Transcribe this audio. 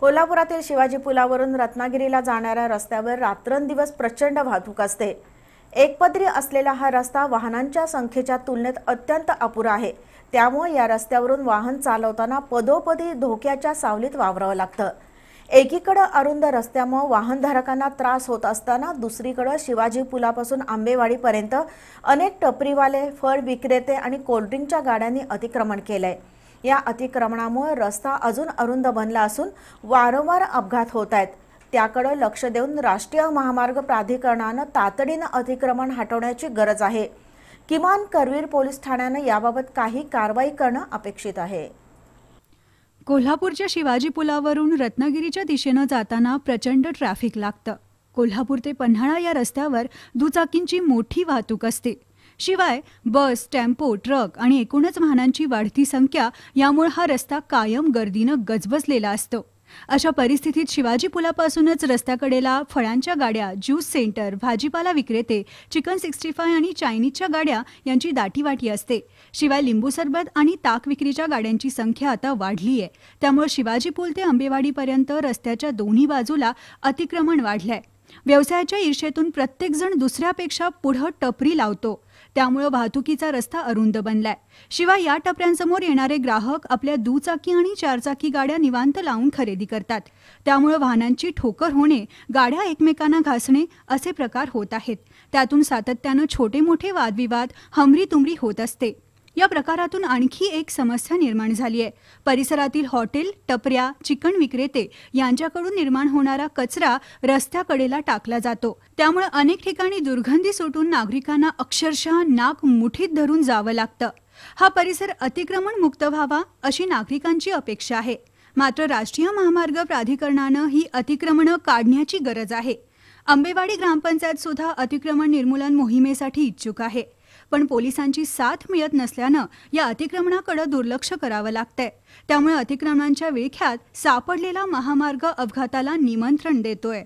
कोल्हापुरातील शिवाजी पुलावरून रत्नागिरीला जाणाऱ्या रस्त्यावर रात्रंदिवस प्रचंड वाहतूक असते एकपदरी असलेला हा रस्ता वाहनांच्या संख्येच्या तुलनेत अत्यंत अपुरा आहे त्यामुळे या रस्त्यावरून वाहन चालवताना पदोपदी धोक्याच्या सावलीत वावरावं लागतं एकीकडं अरुंद रस्त्यामुळे वाहनधारकांना त्रास होत असताना दुसरीकडं शिवाजी पुलापासून आंबेवाडीपर्यंत अनेक टपरीवाले फळ विक्रेते आणि कोल्ड्रिंकच्या गाड्यांनी अतिक्रमण केलंय या अतिक्रमणामुळे रस्ता अजून अरुंद बनला असून वारंवार अपघात होत आहेत त्याकडे लक्ष देऊन राष्ट्रीय महामार्ग प्राधिकरणानं तातडीनं अतिक्रमण हटवण्याची गरज आहे किमान करवीर पोलीस ठाण्यानं याबाबत काही कारवाई करणं अपेक्षित आहे कोल्हापूरच्या शिवाजी पुलावरून रत्नागिरीच्या दिशेनं जाताना प्रचंड ट्रॅफिक लागतं कोल्हापूर ते पन्हाळा या रस्त्यावर दुचाकींची मोठी वाहतूक असते शिवाय बस टेम्पो ट्रक आणि एकूणच वाहनांची वाढती संख्या यामुळे हा रस्ता कायम गर्दीनं गजबजलेला असतो अशा परिस्थितीत शिवाजी पुलापासूनच रस्त्याकडेला फळांच्या गाड्या ज्यूस सेंटर भाजीपाला विक्रेते चिकन सिक्स्टी फाय आणि चायनीजच्या गाड्या यांची दाटीवाटी असते शिवाय लिंबू सरबत आणि ताक विक्रीच्या गाड्यांची संख्या आता वाढली आहे त्यामुळे शिवाजी पूल ते आंबेवाडीपर्यंत रस्त्याच्या दोन्ही बाजूला अतिक्रमण वाढलंय आहे व्यवसायाच्या ईर्षेतून प्रत्येकजण दुसऱ्यापेक्षा पुढं टपरी लावतो त्यामुळं वाहतुकीचा रस्ता अरुंद बनलाय शिवाय या टपऱ्यांसमोर येणारे ग्राहक आपल्या दुचाकी आणि चारचाकी गाड्या निवांत लावून खरेदी करतात त्यामुळं वाहनांची ठोकर होणे गाड्या एकमेकांना घासणे असे प्रकार होत आहेत त्यातून सातत्यानं छोटे मोठे वादविवाद हमरी तुमरी होत असते या प्रकारातून आणखी एक समस्या निर्माण झाली आहे परिसरातील हॉटेल टपऱ्या चिकन विक्रेते यांच्याकडून निर्माण होणारा कचरा रस्त्याकडेला टाकला जातो त्यामुळे अनेक ठिकाणी दुर्गंधी सुटून नागरिकांना अक्षरशः नाक मुठीत धरून जावं लागतं हा परिसर अतिक्रमण मुक्त व्हावा अशी नागरिकांची अपेक्षा आहे मात्र राष्ट्रीय महामार्ग प्राधिकरणानं ही अतिक्रमणं काढण्याची गरज आहे आंबेवाडी ग्रामपंचायत सुद्धा अतिक्रमण निर्मूलन मोहिमेसाठी इच्छुक आहे पण पोलिसांची साथ मिळत नसल्यानं या अतिक्रमणाकडे दुर्लक्ष करावं लागतंय त्यामुळे अतिक्रमणांच्या विळख्यात सापडलेला महामार्ग अपघाताला निमंत्रण देतोय